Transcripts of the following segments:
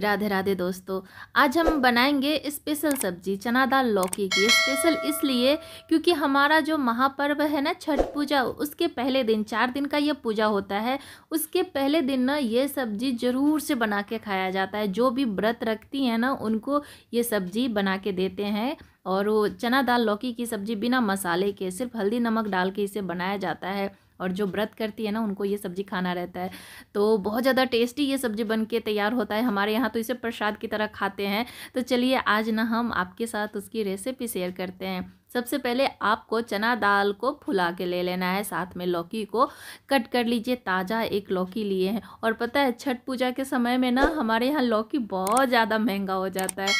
राधे राधे दोस्तों आज हम बनाएंगे स्पेशल सब्जी चना दाल लौकी की स्पेशल इसलिए क्योंकि हमारा जो महापर्व है ना छठ पूजा उसके पहले दिन चार दिन का ये पूजा होता है उसके पहले दिन ना ये सब्जी ज़रूर से बना के खाया जाता है जो भी व्रत रखती हैं ना उनको ये सब्जी बना के देते हैं और वो चना दाल लौकी की सब्ज़ी बिना मसाले के सिर्फ हल्दी नमक डाल के इसे बनाया जाता है और जो व्रत करती है ना उनको ये सब्जी खाना रहता है तो बहुत ज़्यादा टेस्टी ये सब्जी बन के तैयार होता है हमारे यहाँ तो इसे प्रसाद की तरह खाते हैं तो चलिए आज ना हम आपके साथ उसकी रेसिपी शेयर करते हैं सबसे पहले आपको चना दाल को फुला के ले लेना है साथ में लौकी को कट कर लीजिए ताज़ा एक लौकी लिए हैं और पता है छठ पूजा के समय में ना हमारे यहाँ लौकी बहुत ज़्यादा महंगा हो जाता है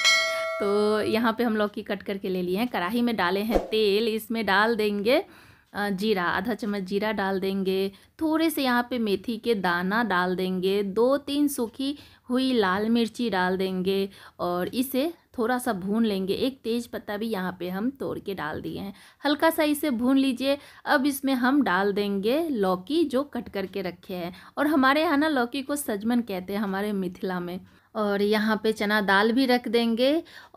तो यहाँ पे हम लौकी कट करके ले लिए हैं कढ़ाई में डाले हैं तेल इसमें डाल देंगे जीरा आधा चम्मच जीरा डाल देंगे थोड़े से यहाँ पे मेथी के दाना डाल देंगे दो तीन सूखी हुई लाल मिर्ची डाल देंगे और इसे थोड़ा सा भून लेंगे एक तेज पत्ता भी यहाँ पे हम तोड़ के डाल दिए हैं हल्का सा इसे भून लीजिए अब इसमें हम डाल देंगे लौकी जो कट करके रखे हैं और हमारे यहाँ ना लौकी को सजमन कहते हैं हमारे मिथिला में और यहाँ पे चना दाल भी रख देंगे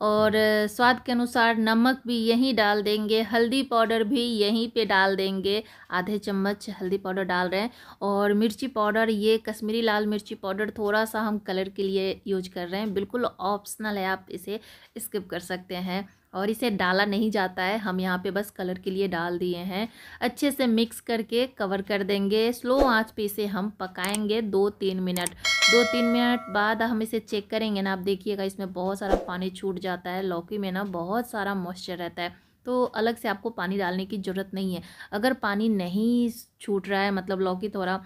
और स्वाद के अनुसार नमक भी यहीं डाल देंगे हल्दी पाउडर भी यहीं पे डाल देंगे आधे चम्मच हल्दी पाउडर डाल रहे हैं और मिर्ची पाउडर ये कश्मीरी लाल मिर्ची पाउडर थोड़ा सा हम कलर के लिए यूज कर रहे हैं बिल्कुल ऑप्शनल है आप इसे स्किप कर सकते हैं और इसे डाला नहीं जाता है हम यहाँ पे बस कलर के लिए डाल दिए हैं अच्छे से मिक्स करके कवर कर देंगे स्लो आंच पे इसे हम पकाएंगे दो तीन मिनट दो तीन मिनट बाद हम इसे चेक करेंगे ना आप देखिएगा इसमें बहुत सारा पानी छूट जाता है लौकी में ना बहुत सारा मॉइस्चर रहता है तो अलग से आपको पानी डालने की ज़रूरत नहीं है अगर पानी नहीं छूट रहा है मतलब लौकी थोड़ा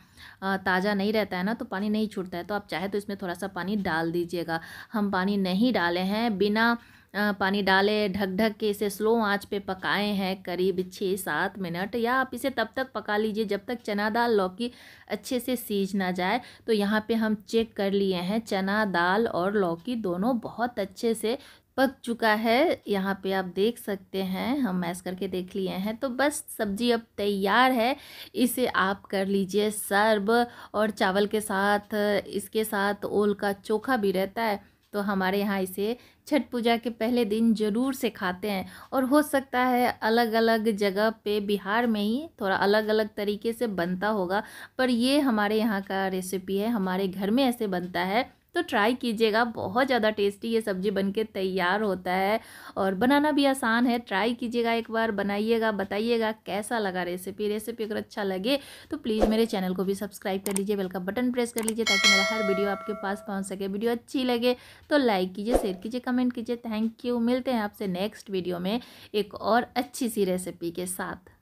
ताज़ा नहीं रहता है ना तो पानी नहीं छूटता है तो आप चाहे तो इसमें थोड़ा सा पानी डाल दीजिएगा हम पानी नहीं डाले हैं बिना पानी डाले ढक ढक के इसे स्लो आंच पे पकाए हैं करीब छः सात मिनट या आप इसे तब तक पका लीजिए जब तक चना दाल लौकी अच्छे से सीज ना जाए तो यहाँ पे हम चेक कर लिए हैं चना दाल और लौकी दोनों बहुत अच्छे से पक चुका है यहाँ पे आप देख सकते हैं हम मैस करके देख लिए हैं तो बस सब्जी अब तैयार है इसे आप कर लीजिए सर्व और चावल के साथ इसके साथ ओल का चोखा भी रहता है तो हमारे यहाँ इसे छठ पूजा के पहले दिन ज़रूर से खाते हैं और हो सकता है अलग अलग जगह पे बिहार में ही थोड़ा अलग अलग तरीके से बनता होगा पर ये हमारे यहाँ का रेसिपी है हमारे घर में ऐसे बनता है तो ट्राई कीजिएगा बहुत ज़्यादा टेस्टी ये सब्ज़ी बन के तैयार होता है और बनाना भी आसान है ट्राई कीजिएगा एक बार बनाइएगा बताइएगा कैसा लगा रेसिपी रेसिपी अगर अच्छा लगे तो प्लीज़ मेरे चैनल को भी सब्सक्राइब कर लीजिए बेल का बटन प्रेस कर लीजिए ताकि मेरा हर वीडियो आपके पास पहुँच सके वीडियो अच्छी लगे तो लाइक कीजिए शेयर कीजिए कमेंट कीजिए थैंक यू मिलते हैं आपसे नेक्स्ट वीडियो में एक और अच्छी सी रेसिपी के साथ